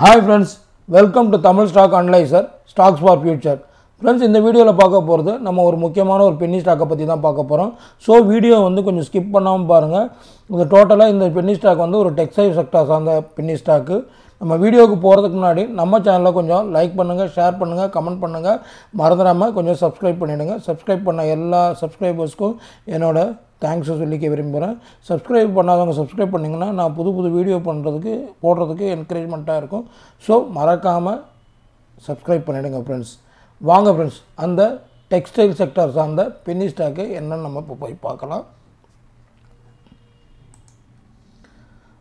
hi friends welcome to Tamil stock analyser stocks for future friends இந்த வீடியோவில் பார்க்க போகிறது நம்ம ஒரு முக்கியமான ஒரு பென்னி ஸ்டாக்கை பற்றி தான் பார்க்க போகிறோம் ஸோ வீடியோ வந்து கொஞ்சம் ஸ்கிப் பண்ணாமல் பாருங்கள் இது டோட்டலாக இந்த பென்னி ஸ்டாக் வந்து ஒரு டெக்ஸ்டைல் செக்டர் சார்ந்த பென்னி ஸ்டாக்கு நம்ம வீடியோவுக்கு போகிறதுக்கு முன்னாடி நம்ம சேனலில் கொஞ்சம் லைக் பண்ணுங்கள் ஷேர் பண்ணுங்கள் கமெண்ட் பண்ணுங்கள் மறந்துடாமல் கொஞ்சம் சப்ஸ்கிரைப் பண்ணிவிடுங்க சப்ஸ்கிரைப் பண்ண எல்லா சப்ஸ்கிரைபர்ஸ்க்கும் என்னோடய தேங்க்ஸை சொல்லிக்க விரும்புகிறேன் சப்ஸ்கிரைப் பண்ணாதவங்க சப்ஸ்கிரைப் பண்ணிங்கன்னா நான் புது புது வீடியோ பண்ணுறதுக்கு போடுறதுக்கு என்கரேஜ்மெண்ட்டாக இருக்கும் ஸோ மறக்காமல் சப்ஸ்கிரைப் பண்ணிவிடுங்க ஃப்ரெண்ட்ஸ் வாங்க ஃப்ரெண்ட்ஸ் அந்த டெக்ஸ்டைல் செக்டர் சார்ந்த பென்னி ஸ்டாக்கு என்னென்னு நம்ம இப்போ போய் பார்க்கலாம்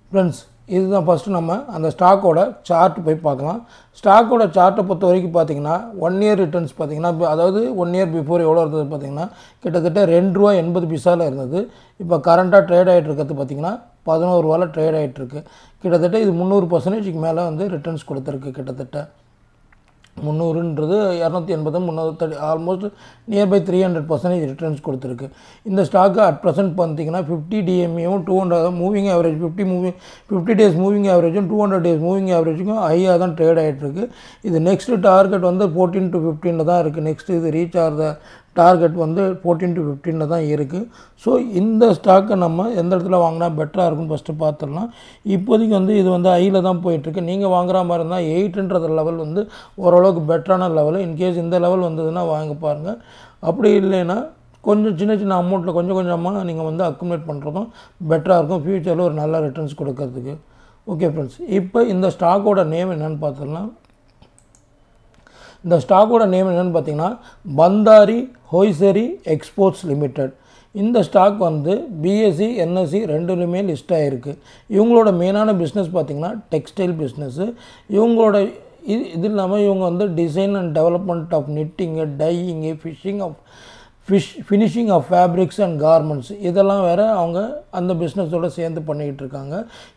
ஃப்ரெண்ட்ஸ் இதுதான் ஃபஸ்ட்டு நம்ம அந்த ஸ்டாக்கோட சார்ட் போய் பார்க்கலாம் ஸ்டாக்கோட சார்ட்டை பொறுத்த வரைக்கும் பார்த்திங்கன்னா ஒன் இயர் ரிட்டர்ன்ஸ் பார்த்திங்கன்னா அதாவது ஒன் இயர் பிஃபோர் எவ்வளோ இருந்தது பார்த்திங்கன்னா கிட்டத்தட்ட ரெண்டு ரூபா எண்பது பைசாவில் இருந்தது இப்போ கரண்ட்டாக ட்ரேட் ஆகிட்டு இருக்கிறது பார்த்திங்கன்னா பதினோரு ரூபாவில் ட்ரேட் ஆகிட்டுருக்கு கிட்டத்தட்ட இது முந்நூறு பர்சன்டேஜுக்கு மேலே வந்து ரிட்டர்ன்ஸ் கொடுத்துருக்கு கிட்டத்தட்ட முந்நூறுன்றது இரநூத்தி எண்பது முந்நூறு almost nearby three hundred percentage returns கொடுத்துருக்கு இந்த ஸ்டாக்கு அட் ப்ரெசென்ட் பார்த்தீங்கன்னா ஃபிஃப்டி டிஎம்ஏவும் two hundred moving average fifty moving fifty days moving ஆவரேஜும் டூ ஹண்ட்ரட் டேஸ் மூவிங் ஆவரேஜுக்கும் ஹையாக தான் ட்ரேட் ஆகிட்டுருக்கு இது நெக்ஸ்ட்டு டார்கெட் வந்து ஃபோர்டீன் டு ஃபிஃப்டீனில் தான் இருக்குது நெக்ஸ்ட்டு இது ரீச் ஆகிறத டார்கெட் வந்து ஃபோர்டீன் டு ஃபிஃப்டீனில் தான் இருக்குது ஸோ இந்த ஸ்டாக்கை நம்ம எந்த இடத்துல வாங்கினா பெட்டராக இருக்கும்னு ஃபஸ்ட்டு பார்த்துடலாம் இப்போதைக்கு வந்து இது வந்து ஐயில் தான் போயிட்டுருக்கு நீங்கள் வாங்குற மாதிரி இருந்தால் எயிட்டுன்றது லெவல் வந்து ஓரளவுக்கு பெட்டரான லெவல் இன்கேஸ் இந்த லெவல் வந்ததுன்னா வாங்க பாருங்கள் அப்படி இல்லைன்னா கொஞ்சம் சின்ன சின்ன அமௌண்ட்டில் கொஞ்சம் கொஞ்சமாக நீங்கள் வந்து அக்குமுலேட் பண்ணுறதும் பெட்டராக இருக்கும் ஃப்யூச்சரில் ஒரு நல்ல ரிட்டர்ன்ஸ் கொடுக்கறதுக்கு ஓகே ஃப்ரெண்ட்ஸ் இப்போ இந்த ஸ்டாக்கோட நேம் என்னென்னு பார்த்துடலாம் இந்த ஸ்டாக்கோட நேம் என்னென்னு பார்த்தீங்கன்னா பந்தாரி ஹோய்சரி எக்ஸ்போர்ட்ஸ் லிமிடெட் இந்த ஸ்டாக் வந்து பிஎஸ்சி என்எஸ்சி e, e ரெண்டுலையுமே லிஸ்ட் ஆகிருக்கு இவங்களோட மெயினான பிஸ்னஸ் பார்த்திங்கன்னா டெக்ஸ்டைல் பிஸ்னஸ்ஸு இவங்களோட இது இது இல்லாமல் இவங்க வந்து design and development of knitting dyeing fishing of fish finishing of fabrics and garments இதெல்லாம் வேறு அவங்க அந்த பிஸ்னஸோடு சேர்ந்து பண்ணிக்கிட்டு இருக்காங்க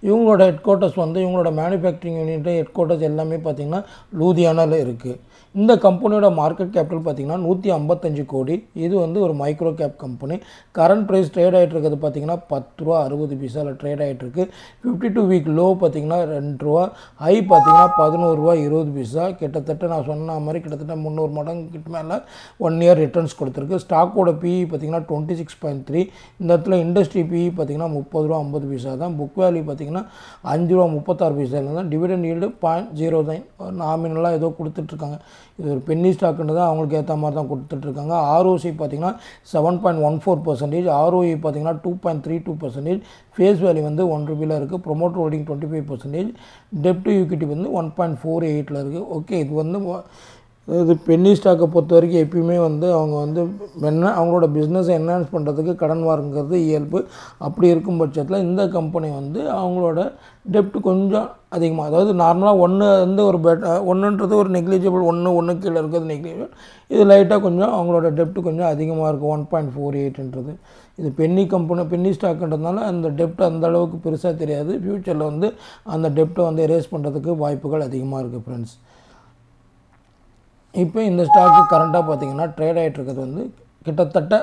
இவங்களோட ஹெட் குவார்ட்டர்ஸ் வந்து இவங்களோட மேனுஃபேக்சரிங் யூனிட் ஹெட் குவார்ட்டர்ஸ் எல்லாமே பார்த்திங்கன்னா லூதியானாவில் இருக்குது இந்த கம்பெனியோட மார்க்கெட் கேபிட்டல் பார்த்திங்கன்னா நூற்றி ஐம்பத்தஞ்சு கோடி இது வந்து ஒரு micro cap company current price trade ஆகிட்டு இருக்கிறது பார்த்திங்கன்னா பத்து ரூபா அறுபது பைசாவில் ட்ரேட் ஆகிட்டுருக்கு ஃபிஃப்டி டூ வீக் லோ பார்த்திங்கன்னா ரெண்டு ரூபா ஹை பார்த்திங்கன்னா பதினோருவா இருபது பைசா கிட்டத்தட்ட நான் சொன்ன மாதிரி கிட்டத்தட்ட முந்நூறு மடங்கு கிட்ட மேலே ஒன் இயர் ரிட்டர்ன்ஸ் கொடுத்துருக்கு ஸ்டாக் ஸ்டாக்கோட பிஇ பார்த்திங்கன்னா டுவெண்ட்டி சிக்ஸ் பாயிண்ட் த்ரீ இந்த இடத்துல இண்டஸ்ட்ரி பிஇ e பார்த்திங்கன்னா முப்பது ரூபா ஐம்பது பைசா தான் புக் வேல்யூ பார்த்திங்கன்னா அஞ்சு ரூபா முப்பத்தாறு பைசா தான் டிவிடெண்ட் ஈல்டு பாயிண்ட் ஜீரோ தான் நாமினலாக ஏதோ கொடுத்துட்ருக்காங்க இது ஒரு பென்னி ஸ்டாக்குன்றது அவங்களுக்கு ஏற்ற மாதிரி தான் கொடுத்துட்ருக்காங்க ஆர்ஓசி பார்த்திங்கன்னா seven point one four percentage ROE பார்த்திங்கன்னா two point three two percentage face value வந்து ஒன் ருபியில் இருக்குது promote holding twenty five percentage டெப்ட் யூகிட்டி வந்து ஒன் பாயிண்ட் ஃபோர் எயிட்டில் இருக்குது ஓகே இது வந்து இது பென்னி ஸ்டாக்கை பொறுத்த வரைக்கும் எப்பயுமே வந்து அவங்க வந்து என்ன அவங்களோட பிஸ்னஸை என்ஹான்ஸ் பண்ணுறதுக்கு கடன் வாங்குறது இயல்பு அப்படி இருக்கும் பட்சத்தில் இந்த கம்பெனி வந்து அவங்களோட டெப்ட் கொஞ்சம் அதிகமாக அதாவது நார்மலாக ஒன்று வந்து ஒரு பெட் ஒன்றுன்றது ஒரு நெக்லிஜிபிள் ஒன்று ஒன்று கீழே இருக்கிறது நெக்லிஜிபிள் இது லைட்டாக கொஞ்சம் அவங்களோட டெப்ட் கொஞ்சம் அதிகமாக இருக்கும் ஒன் பாயிண்ட் ஃபோர் எயிட்ன்றது இது பென்னி கம்பெனி பென்னி ஸ்டாக்குன்றதுனால அந்த டெப்ட் அந்த அளவுக்கு பெருசாக தெரியாது ஃப்யூச்சரில் வந்து அந்த டெப்ட்டை வந்து எரேஸ் பண்ணுறதுக்கு வாய்ப்புகள் அதிகமாக இருக்குது ஃப்ரெண்ட்ஸ் இப்போ இந்த ஸ்டாக்கு கரண்ட்டாக பார்த்திங்கன்னா ட்ரேட் ஆகிட்டுருக்கிறது வந்து கிட்டத்தட்ட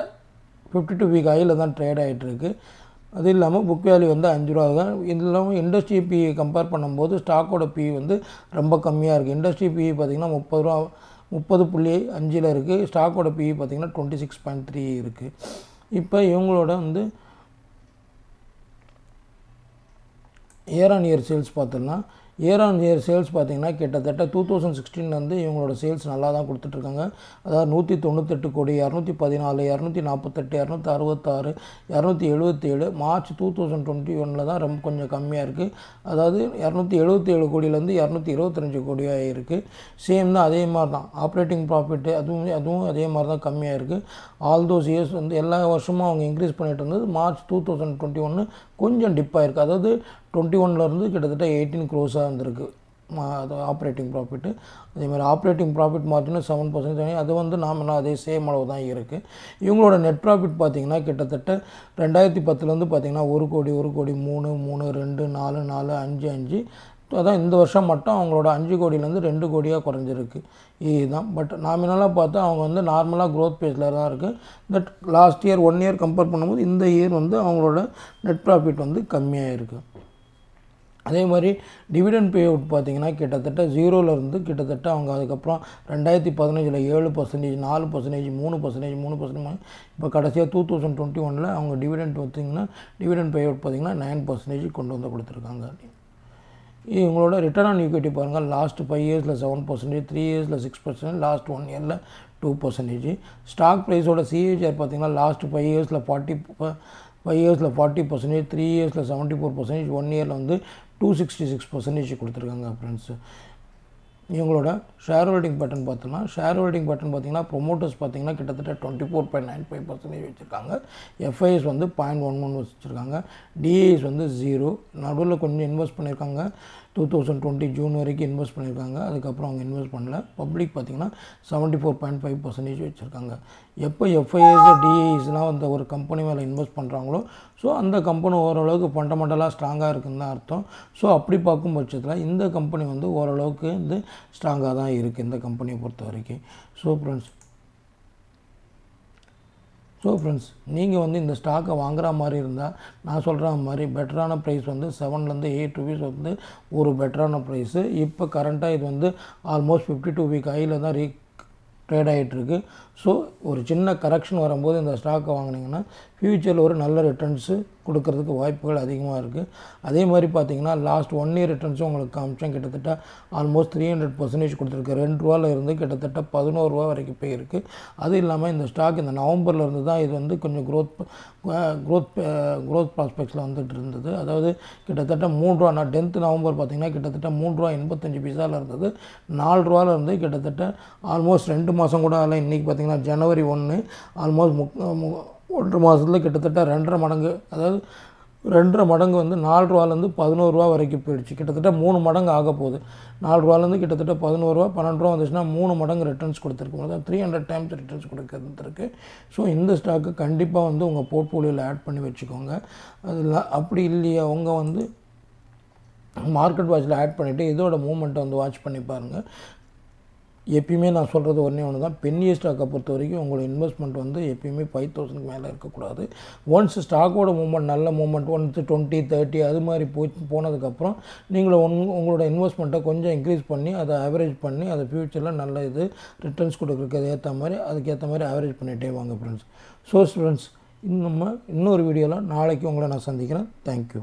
ஃபிஃப்டி டூ வீக் ஆயில் தான் ட்ரேட் ஆகிட்டுருக்கு அது இல்லாமல் புக் வேல்யூ வந்து அஞ்சு ரூபா தான் இது இல்லாமல் இண்டஸ்ட்ரி பி கம்பேர் பண்ணும்போது ஸ்டாக்கோட பி வந்து ரொம்ப கம்மியாக இருக்குது இண்டஸ்ட்ரி பி பார்த்திங்கன்னா முப்பது ரூபா முப்பது புள்ளி அஞ்சில் இருக்குது ஸ்டாக்கோட பிஇ பார்த்திங்கன்னா டுவெண்ட்டி சிக்ஸ் பாயிண்ட் த்ரீ இருக்குது இப்போ இவங்களோட வந்து இயர் ஆன் இயர் சேல்ஸ் பார்த்தோம்னா இயர் ஆன் இயர் சேல்ஸ் பார்த்திங்கன்னா கிட்டத்தட்ட டூ தௌசண்ட் சிக்ஸ்டீன்லேருந்து இவங்களோட சேல்ஸ் நல்லா தான் கொடுத்துட்ருக்காங்க அதாவது நூற்றி தொண்ணூத்தெட்டு கோடி இரநூத்தி பதினாலு இரநூத்தி நாற்பத்தெட்டு இரநூத்தி அறுபத்தாறு இரநூத்தி எழுபத்தேழு மார்ச் டூ தௌசண்ட் டுவெண்ட்டி ஒனில் தான் ரொம்ப கொஞ்சம் கம்மியாக இருக்குது அதாவது இரநூத்தி எழுபத்தேழு கோடியிலேருந்து இரநூத்தி இருபத்தஞ்சு கோடியாக இருக்குது சேம் தான் அதே மாதிரி தான் ஆப்ரேட்டிங் ப்ராஃபிட்டு அதுவும் அதுவும் அதே மாதிரி தான் கம்மியாக இருக்குது ஆல் தோஸ் இயர்ஸ் வந்து எல்லா வருஷமும் அவங்க இன்க்ரீஸ் பண்ணிகிட்டு இருந்தது மார்ச் டூ தௌசண்ட் டுவெண்ட்டி ஒன்று கொஞ்சம் டிப் ஆகிருக்கு அதாவது டுவெண்ட்டி ஒன்லேருந்து கிட்டத்தட்ட எயிட்டீன் க்ரோஸாக இருந்திருக்கு அது ஆப்ரேட்டிங் ப்ராஃபிட்டு அதேமாதிரி ஆப்ரேட்டிங் ப்ராஃபிட் மார்ஜினும் செவன் பர்சன்ட் அது வந்து நாம் என்ன அதே சேம் அளவு தான் இருக்குது இவங்களோட நெட் ப்ராஃபிட் பார்த்திங்கன்னா கிட்டத்தட்ட ரெண்டாயிரத்தி பத்துலேருந்து பார்த்திங்கன்னா ஒரு கோடி ஒரு கோடி மூணு மூணு ரெண்டு நாலு நாலு அஞ்சு அஞ்சு அதான் இந்த வருஷம் மட்டும் அவங்களோட அஞ்சு கோடியிலேருந்து ரெண்டு கோடியாக குறைஞ்சிருக்கு இதுதான் பட் நாமினலாக பார்த்தா அவங்க வந்து நார்மலாக க்ரோத் பேஸில் தான் இருக்குது but last year one year compare பண்ணும்போது இந்த இயர் வந்து அவங்களோட நெட் ப்ராஃபிட் வந்து கம்மியாக இருக்குது அதே மாதிரி டிவிடெண்ட் பே அவுட் பார்த்திங்கன்னா கிட்டத்தட்ட ஜீரோலேருந்து கிட்டத்தட்ட அவங்க அதுக்கப்புறம் ரெண்டாயிரத்தி பதினஞ்சில் ஏழு பர்சன்டேஜ் நாலு பர்சன்டேஜ் மூணு பர்சன்டேஜ் மூணு பர்சன்டேஜ் இப்போ கடைசியாக டூ தௌசண்ட் டுவெண்ட்டி ஒனில் அவங்க டிவிடெண்ட் பார்த்திங்கன்னா டிவிடெண்ட் பே அவுட் பார்த்திங்கன்னா நைன் பர்சன்டேஜ் கொண்டு வந்து கொடுத்துருக்காங்க இவங்களோட ரிட்டர்ன் ஆன் ஈக்விட்டி பாருங்கள் லாஸ்ட் ஃபைவ் இயர்ஸில் செவன் பர்சன்டேஜ் த்ரீ இயர்ஸில் சிக்ஸ் பர்சன்டேஜ் லாஸ்ட் ஒன் இயரில் டூ பர்சன்டேஜ் ஸ்டாக் ப்ரைஸோட சிஹெச்ஆர் பார்த்திங்கன்னா லாஸ்ட் ஃபைவ் இயர்ஸில் ஃபார்ட்டி ஃபைவ் இயர்ஸில் ஃபார்ட்டி பர்சன்டேஜ் த்ரீ இயர்ஸில் செவன்ட்டி ஃபோர் பர்சன்டேஜ் ஒன் இயரில் வந்து டூ சிக்ஸ்டி சிக்ஸ் பர்சன்டேஜ் கொடுத்துருக்காங்க ஃப்ரெண்ட்ஸு இவங்களோட ஷேர் ஹோல்டிங் பட்டன் பார்த்தோம்னா ஷேர் ஹோல்டிங் பட்டன் பார்த்திங்கன்னா ப்ரொமோட்டர்ஸ் பார்த்திங்கன்னா கிட்டத்தட்ட twenty four point nine five percentage வச்சுருக்காங்க எஃப்ஐஎஸ் வந்து பாயிண்ட் ஒன் ஒன் வச்சுருக்காங்க டிஐஎஸ் வந்து ஜீரோ நடுவில் கொஞ்சம் இன்வெஸ்ட் பண்ணியிருக்காங்க டூ தௌசண்ட் டுவெண்ட்டி ஜூன் வரைக்கும் இன்வெஸ்ட் பண்ணியிருக்காங்க அதுக்கப்புறம் அவங்க இன்வெஸ்ட் பண்ணல பப்ளிக் பார்த்திங்கன்னா seventy four point five percentage வச்சுருக்காங்க எப்போ எஃப்ஐஎஸ் டிஐஸ்லாம் அந்த ஒரு கம்பெனி மேலே இன்வெஸ்ட் பண்ணுறாங்களோ ஸோ அந்த கம்பெனி ஓரளவுக்கு ஃபண்டமெண்டலாக ஸ்ட்ராங்காக இருக்குன்னு தான் அர்த்தம் ஸோ அப்படி பார்க்கும் பட்சத்தில் இந்த கம்பெனி வந்து ஓரளவுக்கு வந்து ஸ்ட்ராங்காக தான் இருக்குது இந்த கம்பெனியை பொறுத்த வரைக்கும் ஸோ ஃப்ரெண்ட்ஸ் ஸோ ஃப்ரெண்ட்ஸ் நீங்கள் வந்து இந்த ஸ்டாக்கை வாங்குற மாதிரி இருந்தால் நான் சொல்கிற மாதிரி பெட்டரான ப்ரைஸ் வந்து செவன்லேருந்து எயிட் ருபீஸ் வந்து ஒரு பெட்டரான ப்ரைஸு இப்போ கரண்ட்டாக இது வந்து ஆல்மோஸ்ட் ஃபிஃப்டி டூ வீக் ஹையில் தான் ரீ ட்ரேட் ஆகிட்டுருக்கு ஸோ ஒரு சின்ன கரெக்ஷன் வரும்போது இந்த ஸ்டாக்கை வாங்கினீங்கன்னா ஃப்யூச்சரில் ஒரு நல்ல ரிட்டர்ன்ஸு கொடுக்கறதுக்கு வாய்ப்புகள் அதிகமாக இருக்குது அதே மாதிரி பார்த்தீங்கன்னா லாஸ்ட் ஒன் இயர் ரிட்டர்ன்ஸும் உங்களுக்கு காமிச்சேன் கிட்டத்தட்ட ஆல்மோஸ்ட் த்ரீ ஹண்ட்ரட் பர்சன்டேஜ் கொடுத்துருக்கு ரெண்டு ரூபாவில் இருந்து கிட்டத்தட்ட பதினோரு ரூபா வரைக்கும் போயிருக்கு அது இல்லாமல் இந்த ஸ்டாக் இந்த நவம்பரில் இருந்து தான் இது வந்து கொஞ்சம் க்ரோத் க்ரோத் க்ரோத் ப்ராஸ்பெக்ட்ஸில் வந்துட்டு இருந்தது அதாவது கிட்டத்தட்ட மூணு ரூபா நான் டென்த்து நவம்பர் பார்த்திங்கன்னா கிட்டத்தட்ட மூணு ரூபா எண்பத்தஞ்சு பைசாவில் இருந்தது நாலு ரூபாவில் இருந்து கிட்டத்தட்ட ஆல்மோஸ்ட் ரெண்டு மாதம் கூட இல்லை இன்றைக்கி பார்த்திங்கன்னா ஜனவரி ஒன்று ஆல்மோஸ்ட் முக் ஒன்று மாதத்துல கிட்டத்தட்ட ரெண்டரை மடங்கு அதாவது ரெண்டரை மடங்கு வந்து நாலு ரூபாலேருந்து பதினோரு ரூபா வரைக்கும் போயிடுச்சு கிட்டத்தட்ட மூணு மடங்கு ஆக போகுது நாலு ரூபாலேருந்து கிட்டத்தட்ட பதினோரு ரூபா பன்னெண்டு ரூபா வந்துச்சுன்னா மூணு மடங்கு ரிட்டர்ன்ஸ் கொடுத்துருக்கு அதாவது த்ரீ ஹண்ட்ரட் டைம்ஸ் ரிட்டர்ன்ஸ் கொடுக்கறதுக்கு ஸோ இந்த ஸ்டாக்கு கண்டிப்பாக வந்து உங்கள் போர்ட்ஃபோலியோவில் ஆட் பண்ணி வச்சுக்கோங்க அதில் அப்படி இல்லையா அவங்க வந்து மார்க்கெட் வாட்சில் ஆட் பண்ணிவிட்டு இதோட மூமெண்ட்டை வந்து வாட்ச் பண்ணி பாருங்கள் எப்பயுமே நான் சொல்கிறது ஒன்றே ஒன்று தான் பென்னிய ஸ்டாக்கை பொறுத்த வரைக்கும் உங்களோட இன்வெஸ்ட்மெண்ட் வந்து எப்பயுமே ஃபைவ் தௌசண்ட்க்கு மேலே இருக்கக்கூடாது ஒன்ஸ் ஸ்டாக்கோட மூமெண்ட் நல்ல மூமெண்ட் ஒன்ஸ் டுவெண்ட்டி தேர்ட்டி அது மாதிரி போய் போனதுக்கப்புறம் நீங்கள் உங் உங்களோட இன்வெஸ்ட்மெண்ட்டை கொஞ்சம் இன்க்ரீஸ் பண்ணி அதை ஆவரேஜ் பண்ணி அதை ஃப்யூச்சரில் நல்ல இது ரிட்டர்ன்ஸ் கொடுக்குறதுக்கு ஏற்ற மாதிரி அதுக்கேற்ற மாதிரி ஆவரேஜ் பண்ணிகிட்டே வாங்க ஃப்ரெண்ட்ஸ் ஸோ ஃப்ரெண்ட்ஸ் இன்னும் இன்னொரு வீடியோவில் நாளைக்கு உங்களை நான் சந்திக்கிறேன் தேங்க்யூ